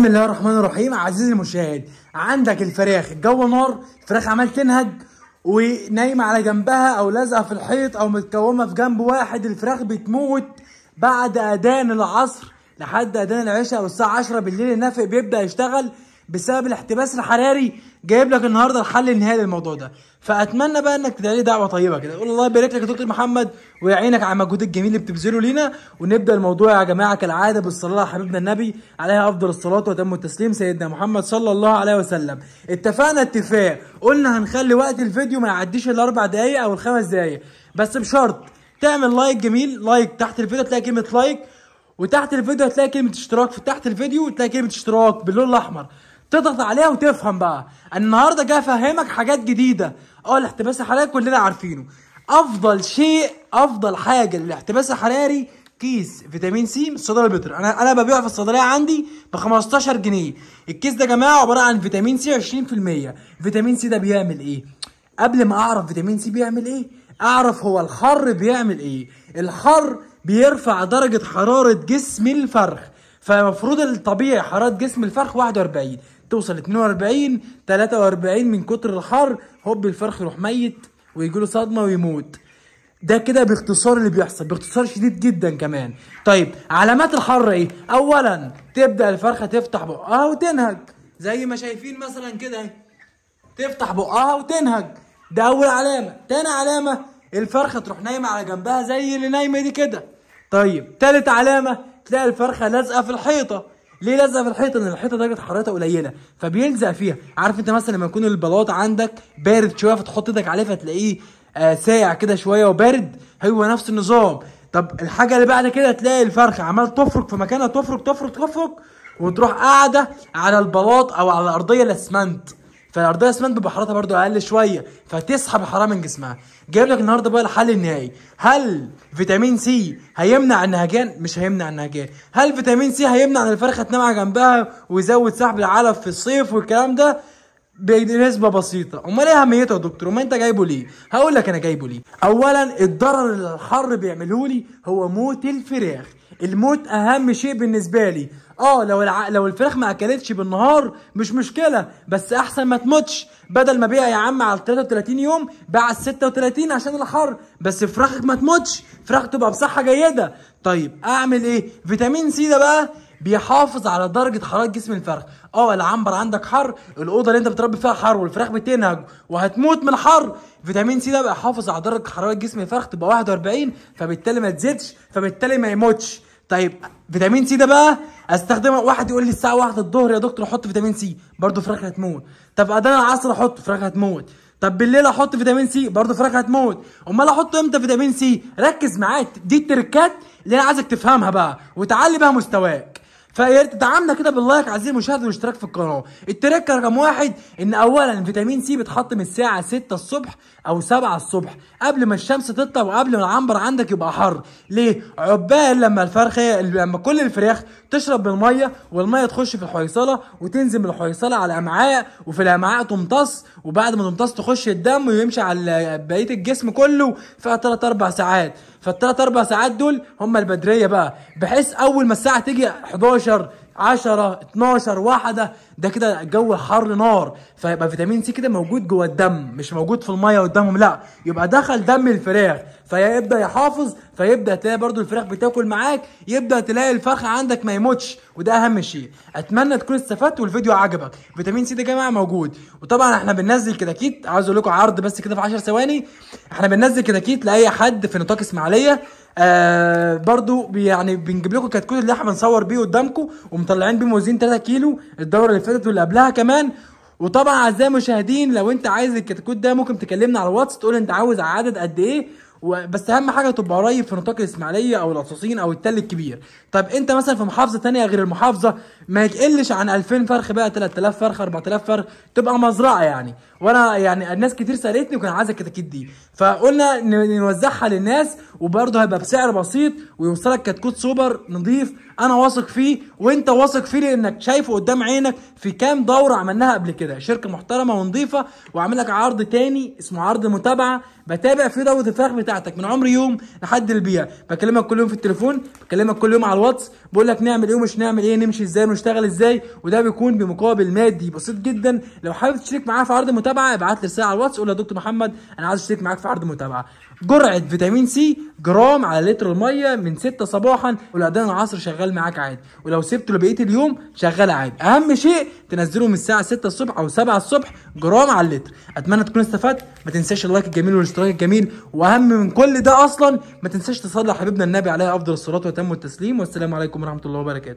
بسم الله الرحمن الرحيم عزيزي المشاهد عندك الفراخ الجو نار الفراخ عمال تنهج ونايمه على جنبها او لازقه في الحيط او متكومه في جنب واحد الفراخ بتموت بعد اذان العصر لحد اذان العشاء او الساعه 10 بالليل النفق بيبدا يشتغل بسبب الاحتباس الحراري جايب لك النهارده الحل النهائي للموضوع ده فاتمنى بقى انك تدعي لي دعوه طيبه كده قول الله يبارك لك يا دكتور محمد ويعينك على المجهود الجميل اللي بتبذله لينا ونبدا الموضوع يا جماعه كالعاده بالصلاه على حبيبنا النبي عليه افضل الصلاه وتم التسليم سيدنا محمد صلى الله عليه وسلم اتفقنا اتفاق قلنا هنخلي وقت الفيديو ما يعديش الاربع دقائق او الخمس دقائق بس بشرط تعمل لايك جميل لايك تحت الفيديو تلاقي كلمه لايك وتحت الفيديو هتلاقي كلمه اشتراك في تحت الفيديو تلاقي كلمه اشتراك باللون الاحمر تضغط عليها وتفهم بقى النهارده جاي افهمك حاجات جديده اه الاحتباس الحراري كلنا عارفينه افضل شيء افضل حاجه للاحتباس الحراري كيس فيتامين سي من الصيدليه بيتر انا انا ببيعه في الصيدليه عندي ب 15 جنيه الكيس ده يا جماعه عباره عن فيتامين سي 20% فيتامين سي ده بيعمل ايه قبل ما اعرف فيتامين سي بيعمل ايه اعرف هو الحر بيعمل ايه الحر بيرفع درجه حراره جسم الفرخ فالمفروض الطبيعي حراره جسم الفرخ 41 توصل 42 43 من كتر الحر هوب الفرخ يروح ميت ويجي له صدمه ويموت ده كده باختصار اللي بيحصل باختصار شديد جدا كمان طيب علامات الحر ايه اولا تبدا الفرخه تفتح بقها وتنهج زي ما شايفين مثلا كده تفتح بقها وتنهج ده اول علامه تاني علامه الفرخه تروح نايمه على جنبها زي اللي نايمه دي كده طيب تالت علامه تلاقي الفرخه لازقه في الحيطه ليه لازقه في الحيطه؟ لان الحيطه درجه حرارتها قليله فبيلزق فيها عارف انت مثلا لما يكون البلاط عندك بارد شويه فتحط ايدك عليه فتلاقيه آه ساقع كده شويه وبارد هو نفس النظام طب الحاجه اللي بعد كده تلاقي الفرخه عمال تفرك في مكانها تفرك تفرك تفرك وتروح قاعده على البلاط او على الارضيه الاسمنت فالارضيه اسمنت ببحراتها برضو اقل شويه فتسحب الحراره من جسمها جايب لك النهارده بقى الحل النهائي هل فيتامين سي هيمنع النهجان مش هيمنع النهجان هل فيتامين سي هيمنع ان الفرخه تنام على جنبها ويزود سحب العلف في الصيف والكلام ده بنسبة بسيطة امال ايه اهميته يا دكتور امال انت جايبه ليه هقول لك انا جايبه ليه اولا الضرر اللي الحر بيعمله لي هو موت الفراخ الموت اهم شيء بالنسبة لي اه لو الع... لو الفراخ ما اكلتش بالنهار مش مشكله بس احسن ما تموتش بدل ما بيع يا عم على 33 يوم بيع على 36 عشان الحر بس فراخك ما تموتش فراخ تبقى بصحه جيده طيب اعمل ايه فيتامين سي ده بقى بيحافظ على درجه حراره جسم الفرخ اه العنبر عندك حر الاوضه اللي انت بتربي فيها حر والفراخ بتنهج وهتموت من الحر فيتامين سي ده بقى يحافظ على درجه حراره جسم الفرخ تبقى 41 فبالتالي ما تزيدش فبالتالي ما يموتش طيب فيتامين سي ده بقى استخدمه واحد يقول لي الساعه 1 الظهر يا دكتور حط فيتامين سي برضه فراخ هتموت طب انا العصر احط فراخ هتموت طب بالليل احط فيتامين سي برضه فراخ هتموت امال احط امتى فيتامين سي ركز معايا دي التركات اللي انا عايزك تفهمها بقى وتعلي بها مستواك فيا ريت تدعمنا كده باللايك عزيزي المشاهد والاشتراك في القناه التريك رقم واحد ان اولا فيتامين سي بيتحط من الساعه 6 الصبح او 7 الصبح قبل ما الشمس تطلع وقبل ما العنبر عندك يبقى حر ليه عقبال لما الفرخه لما كل الفراخ تشرب من الميه والميه تخش في الحيصله وتنزل من الحيصله على امعاء وفي الامعاء تمتص وبعد ما تمتص تخش الدم ويمشي على بقيه الجسم كله في 3 4 ساعات فالثلاث اربع ساعات دول هم البدريه بقى بحيث اول ما الساعه تيجي 11 10 12 واحده ده كده الجو حر نار فيبقى فيتامين سي كده موجود جوه الدم مش موجود في الميه قدامهم لا يبقى دخل دم الفراخ فيبدا يحافظ فيبدا تلاقي برده الفراخ بتاكل معاك يبدا تلاقي الفرخ عندك ما يموتش وده اهم شيء اتمنى تكون استفدت والفيديو عجبك فيتامين سي ده يا جماعه موجود وطبعا احنا بننزل كيت عاوز اقول لكم عرض بس كده في 10 ثواني احنا بننزل كيت لاي حد في نطاق اسماعيليه آه، برضو يعني بنجيب لكم كتكوت اللي احنا بنصور بيه قدامكم ومطلعين بيه موزين 3 كيلو الدوره اللي فاتت واللي قبلها كمان وطبعا اعزائي المشاهدين لو انت عايز الكتكوت ده ممكن تكلمنا على الواتس تقول انت عاوز عدد قد ايه بس اهم حاجه تبقى قريب في نطاق الاسماعيليه او القصاصين او التل الكبير طب انت مثلا في محافظه ثانيه غير المحافظه ما يتقلش عن 2000 فرخ بقى 3000 فرخ 4000 فرخ تبقى مزرعه يعني وانا يعني الناس كتير سالتني وكان عايز الكتاكيت دي فقلنا نوزعها للناس وبرضه هيبقى بسعر بسيط ويوصلك كتكوت سوبر نظيف انا واثق فيه وانت واثق فيه لانك شايفه قدام عينك في كام دوره عملناها قبل كده شركه محترمه ونظيفه وعامل لك عرض تاني اسمه عرض متابعه بتابع فيه دوره الفراخ بتاعتك من عمر يوم لحد البيع بكلمك كل يوم في التليفون بكلمك كل يوم على الواتس بقول لك نعمل ايه ومش نعمل ايه نمشي ازاي ونشتغل ازاي وده بيكون بمقابل مادي بسيط جدا لو حابب تشترك معايا في عرض متابعه ابعت لي رساله على الواتس قول يا دكتور محمد انا عايز اشترك معاك في عرض متابعه جرعه فيتامين سي جرام على لتر الميه من 6 صباحا والاذان العصر شغال معاك عادي ولو سبته لبقيه اليوم شغال عادي اهم شيء تنزله من الساعه 6 الصبح او 7 الصبح جرام على اللتر اتمنى تكون استفدت ما تنساش اللايك الجميل والاشتراك الجميل واهم من كل ده اصلا ما تنساش تصلي حبيبنا النبي عليه افضل الصلاه وتم التسليم والسلام عليكم ورحمه الله وبركاته